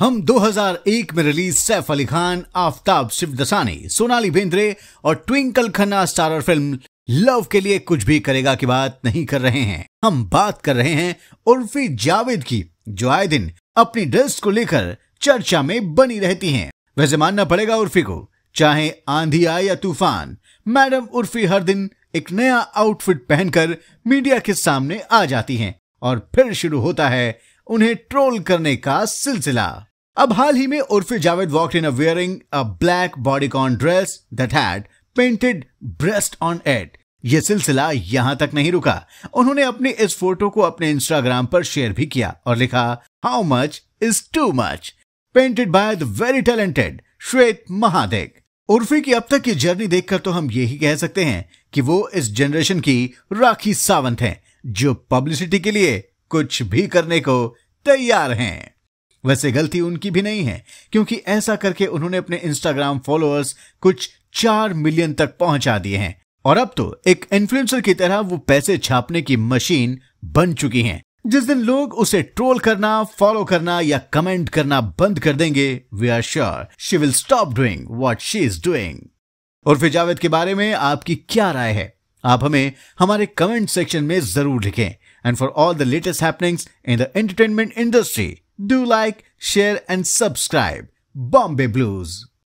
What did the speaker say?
हम 2001 में रिलीज सैफ अली खान आफ्ताब दसानी सोनाली बेंद्रे और Twinkle Khanna starrer film love के लिए कुछ भी करेगा की बात नहीं कर रहे हैं हम बात कर रहे हैं उर्फी जावेद की जो आए दिन अपनी ड्रेस को लेकर चर्चा में बनी रहती हैं। वैसे मानना पड़ेगा उर्फी को चाहे आंधी आए या तूफान मैडम उर्फी हर दिन एक नया आउटफिट पहनकर मीडिया के सामने आ जाती हैं और फिर शुरू होता है उन्हें ट्रोल करने का सिलसिला अब हाल ही में Urfi Javed walk in wearing a black bodycon dress that had painted breast on at यह सिलसिला यहां तक नहीं रुका उन्होंने अपनी इस फोटो को अपने इंस्टाग्राम पर शेयर भी किया और लिखा how much is too much painted by the very talented Shwet Mahadev Urfi की अब तक की जर्नी देखकर तो हम यही कह सकते हैं कि वो इस जनरेशन की राखी सावंत हैं जो पब्लिसिटी के लिए कुछ भी करने को तैयार हैं वैसे गलती उनकी भी नहीं है क्योंकि ऐसा करके उन्होंने अपने इंस्टाग्राम फॉलोअर्स कुछ चार मिलियन तक पहुंचा दिए हैं और अब तो एक इन्फ्लुएंसर की तरह वो पैसे छापने की मशीन बन चुकी हैं जिस दिन लोग उसे ट्रोल करना फॉलो करना या कमेंट करना बंद कर देंगे we are sure she will stop doing what she is doing फिर जावेद के बारे में आपकी क्या राय है आप हमें हमारे कमेंट सेक्शन में जरूर लिखें and for all the latest happenings in the entertainment industry do like share and subscribe Bombay blues